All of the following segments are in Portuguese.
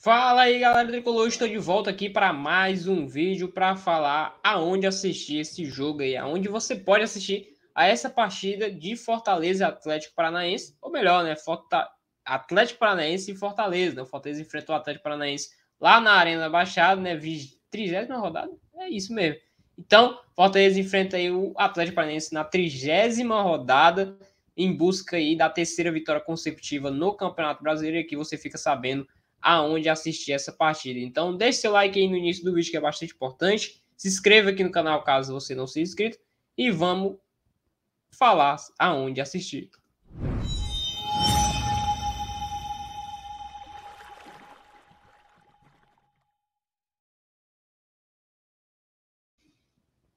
Fala aí galera tricolor, estou de volta aqui para mais um vídeo para falar aonde assistir esse jogo aí, aonde você pode assistir a essa partida de Fortaleza Atlético Paranaense, ou melhor, né, Forta... Atlético Paranaense e Fortaleza, né? Fortaleza enfrentou o Atlético Paranaense lá na Arena Baixada, né, 30 rodada, é isso mesmo. Então, Fortaleza enfrenta aí o Atlético Paranaense na trigésima rodada, em busca aí da terceira vitória consecutiva no Campeonato Brasileiro, e aqui você fica sabendo aonde assistir essa partida. Então, deixe seu like aí no início do vídeo, que é bastante importante. Se inscreva aqui no canal caso você não seja inscrito. E vamos falar aonde assistir.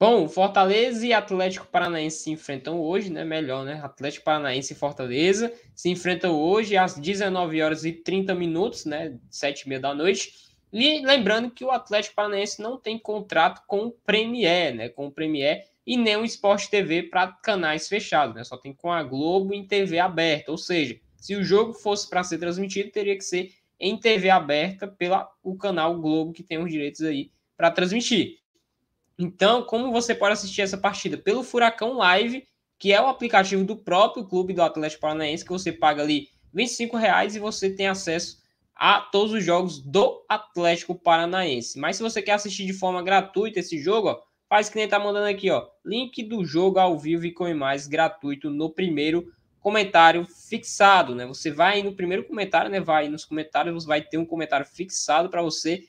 Bom, Fortaleza e Atlético Paranaense se enfrentam hoje, né? Melhor, né? Atlético Paranaense e Fortaleza se enfrentam hoje às 19 horas e 30 minutos, né? 7 e meia da noite. E lembrando que o Atlético Paranaense não tem contrato com o Premier, né? Com o Premier e nem o Sport TV para canais fechados, né? Só tem com a Globo em TV aberta. Ou seja, se o jogo fosse para ser transmitido, teria que ser em TV aberta pelo o canal Globo que tem os direitos aí para transmitir. Então, como você pode assistir essa partida? Pelo Furacão Live, que é o aplicativo do próprio clube do Atlético Paranaense, que você paga ali R$ 25,00 e você tem acesso a todos os jogos do Atlético Paranaense. Mas se você quer assistir de forma gratuita esse jogo, ó, faz que nem tá mandando aqui, ó. Link do jogo ao vivo e com mais gratuito no primeiro comentário fixado, né? Você vai no primeiro comentário, né? Vai nos comentários, vai ter um comentário fixado para você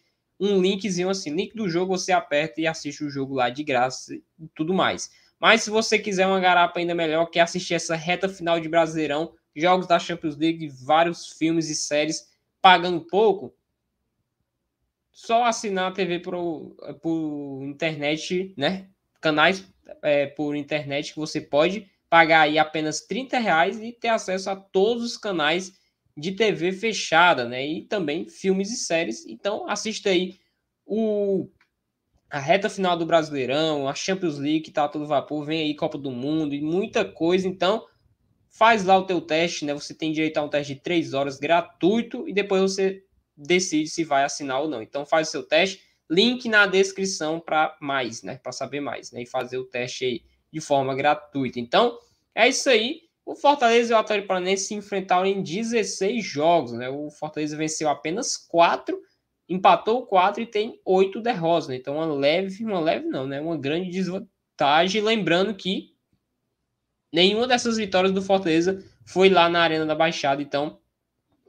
um linkzinho assim, link do jogo, você aperta e assiste o jogo lá de graça e tudo mais. Mas se você quiser uma garapa ainda melhor, quer assistir essa reta final de Brasileirão, jogos da Champions League, vários filmes e séries, pagando pouco, só assinar a TV por, por internet, né? Canais é, por internet que você pode pagar aí apenas 30 reais e ter acesso a todos os canais de TV fechada, né? E também filmes e séries. Então, assista aí o a reta final do Brasileirão, a Champions League que tá todo vapor, vem aí Copa do Mundo e muita coisa. Então, faz lá o teu teste, né? Você tem direito a um teste de três horas gratuito e depois você decide se vai assinar ou não. Então, faz o seu teste. Link na descrição para mais, né? Para saber mais, né? E fazer o teste aí de forma gratuita. Então, é isso aí. O Fortaleza e o Atlético Paranaense se enfrentaram em 16 jogos, né? O Fortaleza venceu apenas 4, empatou 4 e tem 8 derrotas, né? Então uma leve, uma leve não, né? Uma grande desvantagem, lembrando que nenhuma dessas vitórias do Fortaleza foi lá na Arena da Baixada, então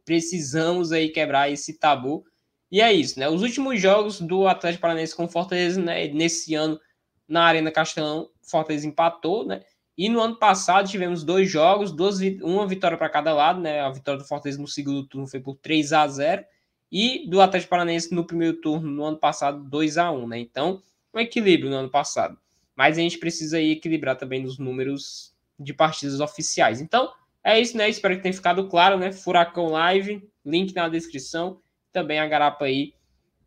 precisamos aí quebrar esse tabu. E é isso, né? Os últimos jogos do Atlético Paranaense com o Fortaleza, né, nesse ano na Arena Castelão, Fortaleza empatou, né? E no ano passado tivemos dois jogos, duas, uma vitória para cada lado, né? A vitória do Fortaleza no segundo turno foi por 3 a 0 e do Atlético Paranaense no primeiro turno no ano passado 2 a 1, né? Então, um equilíbrio no ano passado. Mas a gente precisa aí equilibrar também nos números de partidas oficiais. Então, é isso, né? Espero que tenha ficado claro, né? Furacão Live, link na descrição, também a garapa aí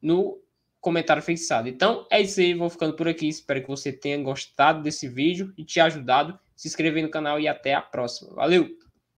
no comentário fixado. Então é isso aí, vou ficando por aqui. Espero que você tenha gostado desse vídeo e te ajudado. Se inscrever no canal e até a próxima. Valeu!